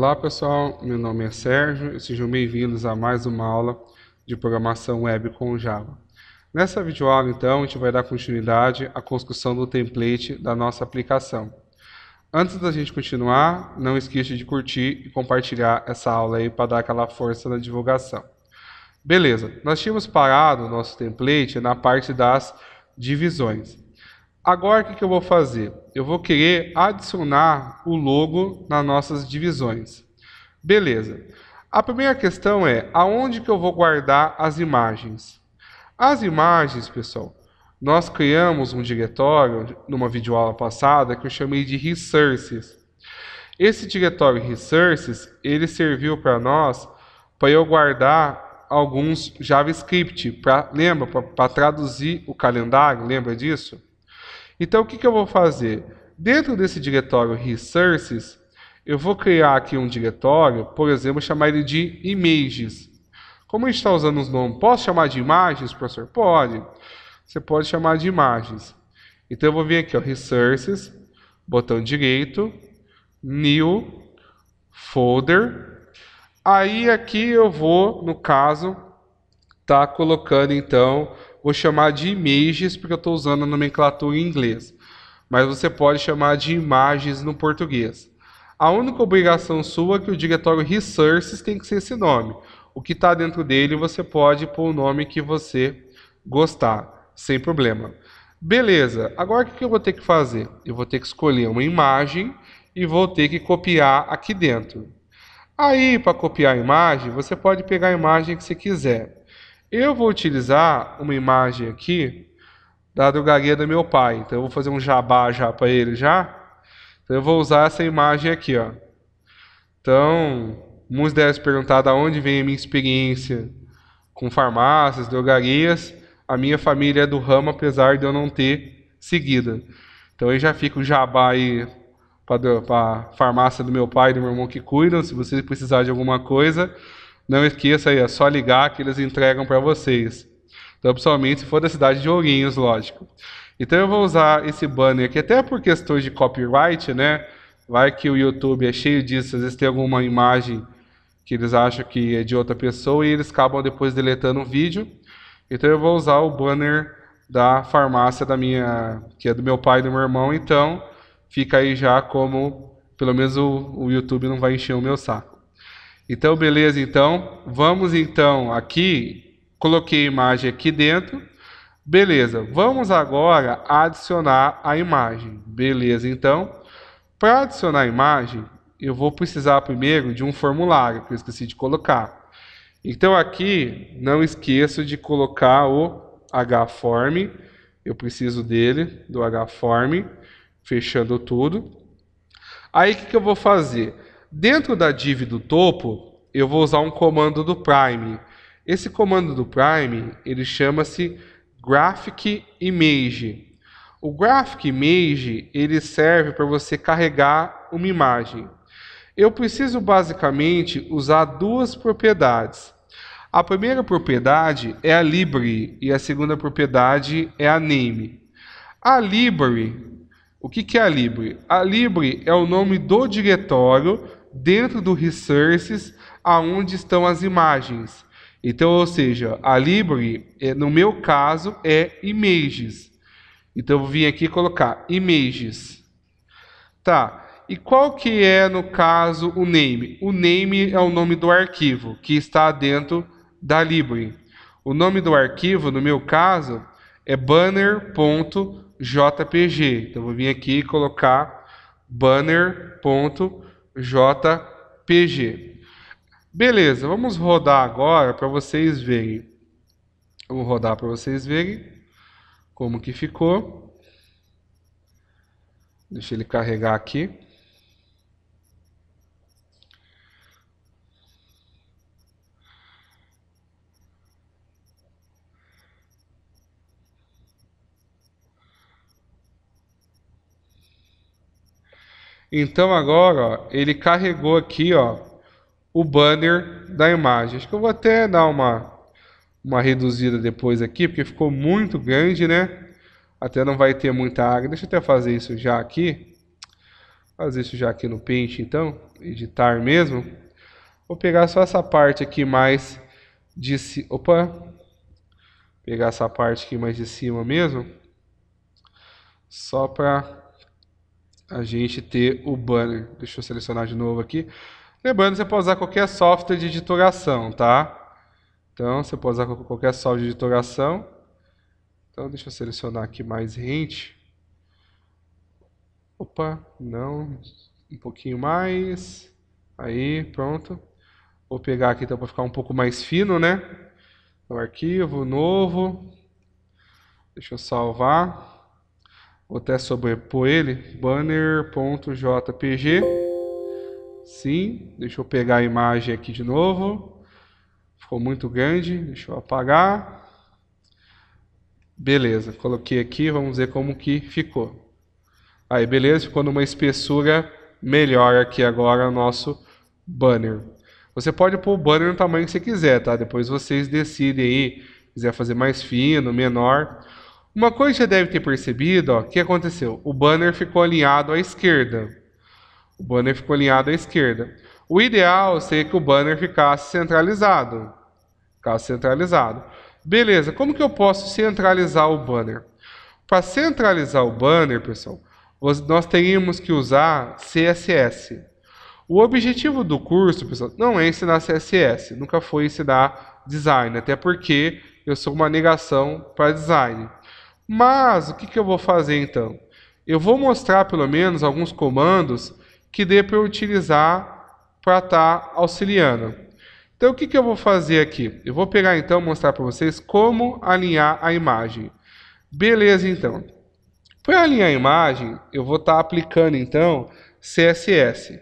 Olá pessoal, meu nome é Sérgio e sejam bem-vindos a mais uma aula de programação web com Java. Nessa videoaula então a gente vai dar continuidade à construção do template da nossa aplicação. Antes da gente continuar, não esqueça de curtir e compartilhar essa aula aí para dar aquela força na divulgação. Beleza, nós tínhamos parado o nosso template na parte das divisões. Agora o que, que eu vou fazer? eu vou querer adicionar o logo nas nossas divisões. Beleza. A primeira questão é, aonde que eu vou guardar as imagens? As imagens, pessoal, nós criamos um diretório numa videoaula passada que eu chamei de Resources. Esse diretório Resources, ele serviu para nós para eu guardar alguns JavaScript, pra, lembra, para traduzir o calendário, lembra disso? Então, o que, que eu vou fazer? Dentro desse diretório Resources, eu vou criar aqui um diretório, por exemplo, chamar ele de Images. Como a gente está usando os nomes, posso chamar de imagens, professor? Pode. Você pode chamar de imagens. Então, eu vou vir aqui, ó, Resources, botão direito, New, Folder. Aí, aqui eu vou, no caso, tá colocando, então, Vou chamar de images porque eu estou usando a nomenclatura em inglês. Mas você pode chamar de imagens no português. A única obrigação sua é que o diretório Resources tem que ser esse nome. O que está dentro dele você pode pôr o nome que você gostar, sem problema. Beleza, agora o que eu vou ter que fazer? Eu vou ter que escolher uma imagem e vou ter que copiar aqui dentro. Aí, para copiar a imagem, você pode pegar a imagem que você quiser. Eu vou utilizar uma imagem aqui da drogaria do meu pai. Então eu vou fazer um jabá já para ele já. Então eu vou usar essa imagem aqui, ó. Então, muitos devem se perguntar de onde vem a minha experiência com farmácias, drogarias. A minha família é do ramo, apesar de eu não ter seguida. Então aí já fica o jabá aí para a farmácia do meu pai e do meu irmão que cuidam. Se vocês precisarem de alguma coisa, não esqueça aí, é só ligar que eles entregam para vocês. Então, principalmente se for da cidade de Ourinhos, lógico. Então eu vou usar esse banner aqui, até por questões de copyright, né? Vai que o YouTube é cheio disso, às vezes tem alguma imagem que eles acham que é de outra pessoa e eles acabam depois deletando o vídeo. Então eu vou usar o banner da farmácia da minha, que é do meu pai e do meu irmão, então fica aí já como pelo menos o, o YouTube não vai encher o meu saco. Então, beleza, então, vamos então aqui, coloquei a imagem aqui dentro. Beleza, vamos agora adicionar a imagem. Beleza, então, para adicionar a imagem, eu vou precisar primeiro de um formulário, que eu esqueci de colocar. Então, aqui, não esqueço de colocar o hform, eu preciso dele, do hform, fechando tudo. Aí, o que, que eu vou fazer? Dentro da div do topo, eu vou usar um comando do prime. Esse comando do prime, ele chama-se graphic image. O graphic image, ele serve para você carregar uma imagem. Eu preciso basicamente usar duas propriedades. A primeira propriedade é a library e a segunda propriedade é a name. A library, o que é a library? A library é o nome do diretório dentro do resources aonde estão as imagens. Então, ou seja, a library, eh, no meu caso, é images. Então, eu vim aqui colocar images. Tá. E qual que é, no caso, o name? O name é o nome do arquivo que está dentro da library. O nome do arquivo, no meu caso, é banner.jpg. Então, eu vou vir aqui e colocar banner.jpg JPG. Beleza, vamos rodar agora para vocês verem. Eu vou rodar para vocês verem como que ficou. Deixa ele carregar aqui. Então agora, ó, ele carregou aqui, ó, o banner da imagem. Acho que eu vou até dar uma uma reduzida depois aqui, porque ficou muito grande, né? Até não vai ter muita água. Deixa eu até fazer isso já aqui. Fazer isso já aqui no Paint, então. Editar mesmo. Vou pegar só essa parte aqui mais de cima. Opa! Pegar essa parte aqui mais de cima mesmo. Só para a gente ter o banner. Deixa eu selecionar de novo aqui. Lembrando, você pode usar qualquer software de editoração, tá? Então, você pode usar qualquer software de editoração. Então, deixa eu selecionar aqui mais gente. Opa, não. Um pouquinho mais. Aí, pronto. Vou pegar aqui então para ficar um pouco mais fino, né? O arquivo novo. Deixa eu salvar. Vou até sobrepor ele. Banner.jpg. Sim, deixa eu pegar a imagem aqui de novo. Ficou muito grande, deixa eu apagar. Beleza, coloquei aqui, vamos ver como que ficou. Aí, beleza, ficou numa espessura melhor aqui agora o nosso banner. Você pode pôr o banner no tamanho que você quiser, tá? Depois vocês decidem aí, quiser fazer mais fino, menor. Uma coisa você deve ter percebido, o que aconteceu? O banner ficou alinhado à esquerda. O banner ficou alinhado à esquerda. O ideal seria que o banner ficasse centralizado. Ficasse centralizado. Beleza, como que eu posso centralizar o banner? Para centralizar o banner, pessoal, nós teríamos que usar CSS. O objetivo do curso, pessoal, não é ensinar CSS, nunca foi ensinar design, até porque eu sou uma negação para design. Mas o que, que eu vou fazer então? Eu vou mostrar pelo menos alguns comandos que dê para eu utilizar para estar tá auxiliando. Então o que, que eu vou fazer aqui? Eu vou pegar então mostrar para vocês como alinhar a imagem. Beleza então. Para alinhar a imagem, eu vou estar tá aplicando então CSS.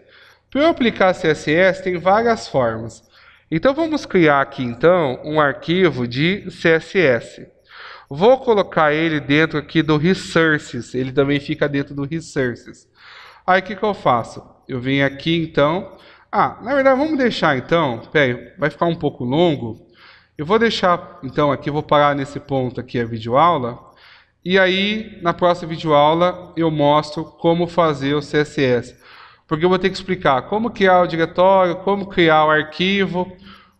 Para eu aplicar CSS tem várias formas. Então vamos criar aqui então um arquivo de CSS. Vou colocar ele dentro aqui do Resources. Ele também fica dentro do Resources. Aí o que, que eu faço? Eu venho aqui então. Ah, na verdade vamos deixar então. Peraí, vai ficar um pouco longo. Eu vou deixar então aqui, vou parar nesse ponto aqui a videoaula. E aí, na próxima videoaula, eu mostro como fazer o CSS. Porque eu vou ter que explicar como criar o diretório, como criar o arquivo,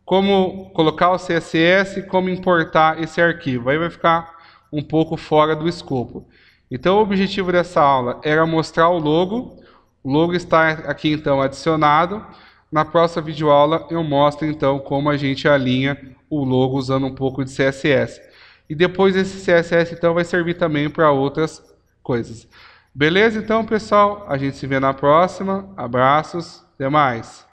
como colocar o CSS, como importar esse arquivo. Aí vai ficar um pouco fora do escopo. Então o objetivo dessa aula era mostrar o logo. O logo está aqui então adicionado. Na próxima videoaula eu mostro então como a gente alinha o logo usando um pouco de CSS. E depois esse CSS então vai servir também para outras coisas. Beleza então pessoal? A gente se vê na próxima. Abraços, até mais.